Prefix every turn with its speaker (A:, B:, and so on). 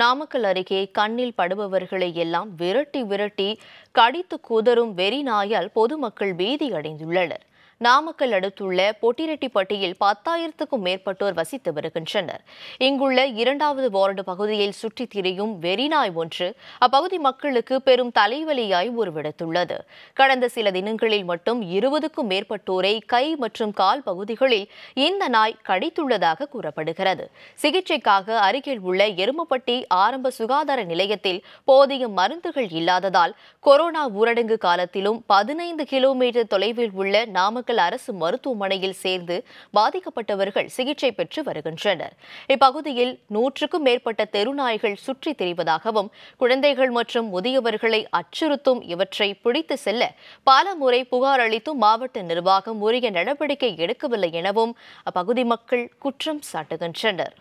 A: நாமக்கல் அருகே கண்ணில் படுபவர்களை எல்லாம் விரட்டி விரட்டி கடித்து குதறும் வெறி நாயால் பொதுமக்கள் பீதி அடைந்துள்ளனர் நாமக்கல் அடுத்துள்ள பொட்டிரெட்டிப்பட்டியில் பத்தாயிரத்துக்கும் மேற்பட்டோர் வசித்து வருகின்றனர் இங்குள்ள இரண்டாவது வார்டு பகுதியில் சுற்றித் திரியும் வெறிநாய் ஒன்று அப்பகுதி மக்களுக்கு பெரும் தலைவலியாய் உருவெடுத்துள்ளது கடந்த சில தினங்களில் மட்டும் இருபதுக்கும் மேற்பட்டோரை கை மற்றும் கால் பகுதிகளில் இந்த நாய் கடித்துள்ளதாக கூறப்படுகிறது சிகிச்சைக்காக அருகில் உள்ள எருமப்பட்டி ஆரம்ப சுகாதார நிலையத்தில் போதிய மருந்துகள் இல்லாததால் கொரோனா ஊரடங்கு காலத்திலும் பதினைந்து கிலோமீட்டர் தொலைவில் உள்ள நாமக்கல் நாமக்கல் அரசு மருத்துவமனையில் சேர்ந்து பாதிக்கப்பட்டவர்கள் சிகிச்சை பெற்று வருகின்றனர் இப்பகுதியில் நூற்றுக்கும் மேற்பட்ட தெருநாய்கள் சுற்றி திரிவதாகவும் குழந்தைகள் மற்றும் முதியவர்களை அச்சுறுத்தும் இவற்றை பிடித்து செல்ல பல முறை புகார் அளித்தும் மாவட்ட நிர்வாகம் உரிய நடவடிக்கை எடுக்கவில்லை எனவும் அப்பகுதி மக்கள் குற்றம் சாட்டுகின்றனர்